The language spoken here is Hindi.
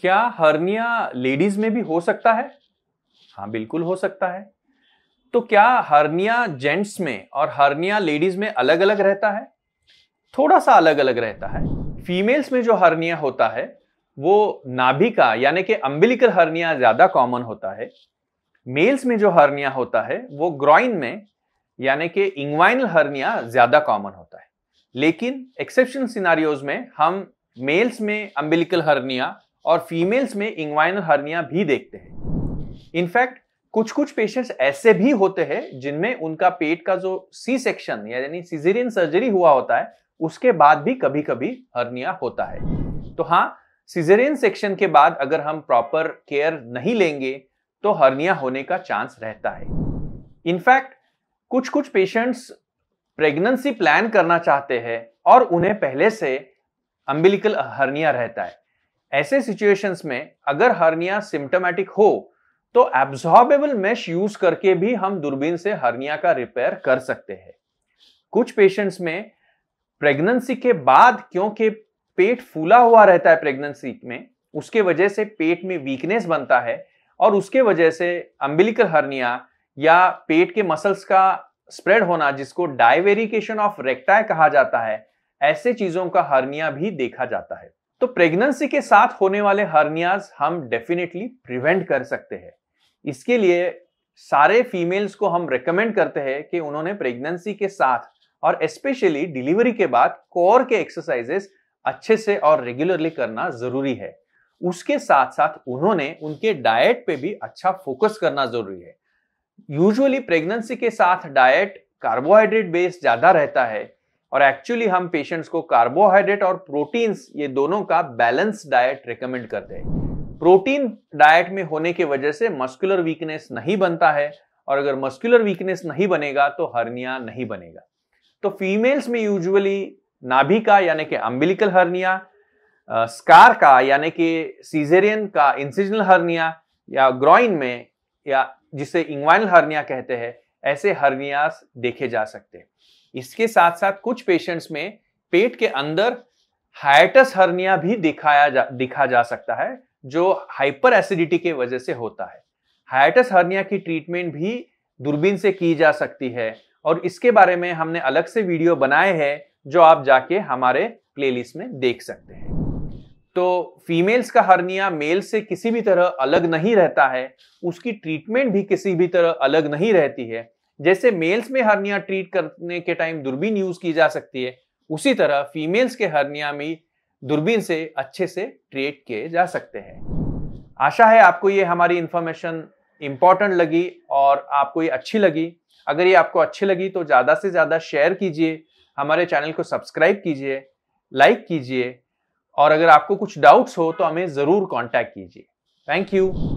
क्या हर्निया लेडीज में भी हो सकता है हाँ बिल्कुल हो सकता है तो क्या हर्निया जेंट्स में और हर्निया लेडीज में अलग अलग रहता है थोड़ा सा अलग अलग रहता है फीमेल्स में जो हर्निया होता है वो नाभिका यानी कि अम्बिलिकल हर्निया ज़्यादा कॉमन होता है मेल्स में जो हर्निया होता है वो ग्रॉइन में यानी कि इंग्वाइनल हर्निया ज़्यादा कॉमन होता है लेकिन एक्सेप्शन सिनारियोज में हम मेल्स में अम्बिलिकल हर्निया और फीमेल्स में इंग्वाइनल हर्निया भी देखते हैं इनफैक्ट कुछ कुछ पेशेंट्स ऐसे भी होते हैं जिनमें उनका पेट का जो सी सेक्शन यानी सीजेरियन सर्जरी हुआ होता है उसके बाद भी कभी कभी हर्निया होता है तो हाँ सीजेरियन सेक्शन के बाद अगर हम प्रॉपर केयर नहीं लेंगे तो हर्निया होने का चांस रहता है इनफैक्ट कुछ कुछ पेशेंट्स प्रेगनेंसी प्लान करना चाहते हैं और उन्हें पहले से अम्बिलिकल हर्निया रहता है ऐसे सिचुएशंस में अगर हर्निया सिम्टोमेटिक हो तो एब्जॉर्बेबल मेश यूज करके भी हम दूरबीन से हर्निया का रिपेयर कर सकते हैं कुछ पेशेंट्स में प्रेगनेंसी के बाद क्योंकि पेट फूला हुआ रहता है प्रेगनेंसी में उसके वजह से पेट में वीकनेस बनता है और उसके वजह से अम्बिलिकल हर्निया या पेट के मसल्स का स्प्रेड होना जिसको डायवेरिकेशन ऑफ रेक्टाई कहा जाता है ऐसे चीजों का हर्निया भी देखा जाता है तो प्रेगनेंसी के साथ होने वाले हर्नियाज हम डेफिनेटली प्रिवेंट कर सकते हैं इसके लिए सारे फीमेल्स को हम रेकमेंड करते हैं कि उन्होंने प्रेगनेंसी के साथ और स्पेशली डिलीवरी के बाद कोर के एक्सरसाइजेस अच्छे से और रेगुलरली करना जरूरी है उसके साथ साथ उन्होंने उनके डाइट पे भी अच्छा फोकस करना जरूरी है यूजुअली प्रेगनेंसी के साथ डाइट कार्बोहाइड्रेट बेस्ड ज्यादा रहता है और एक्चुअली हम पेशेंट्स को कार्बोहाइड्रेट और प्रोटीन्स ये दोनों का बैलेंस डाइट रिकमेंड करते हैं प्रोटीन डाइट में होने की वजह से मस्कुलर वीकनेस नहीं बनता है और अगर मस्कुलर वीकनेस नहीं बनेगा तो हर्निया नहीं बनेगा तो फीमेल्स में यूजुअली नाभि का यानी कि अम्बिलिकल हर्निया स्कार का यानी कि सीजेरियन का इंसिजनल हर्निया या ग्रॉइन में या जिसे इंग्वाइनल हर्निया कहते हैं ऐसे हर्नियास देखे जा सकते हैं इसके साथ साथ कुछ पेशेंट्स में पेट के अंदर हाइटस हर्निया भी दिखाया जा दिखा जा सकता है जो हाइपर एसिडिटी के वजह से होता है हाइटस हर्निया की ट्रीटमेंट भी दूरबीन से की जा सकती है और इसके बारे में हमने अलग से वीडियो बनाए हैं जो आप जाके हमारे प्लेलिस्ट में देख सकते हैं तो फीमेल्स का हर्निया मेल से किसी भी तरह अलग नहीं रहता है उसकी ट्रीटमेंट भी किसी भी तरह अलग नहीं रहती है जैसे मेल्स में हर्निया ट्रीट करने के टाइम दूरबीन यूज की जा सकती है उसी तरह फीमेल्स के हर्निया में दूरबीन से अच्छे से ट्रीट किए जा सकते हैं आशा है आपको ये हमारी इंफॉर्मेशन इम्पॉर्टेंट लगी और आपको ये अच्छी लगी अगर ये आपको अच्छी लगी तो ज़्यादा से ज़्यादा शेयर कीजिए हमारे चैनल को सब्सक्राइब कीजिए लाइक कीजिए और अगर आपको कुछ डाउट्स हो तो हमें ज़रूर कॉन्टैक्ट कीजिए थैंक यू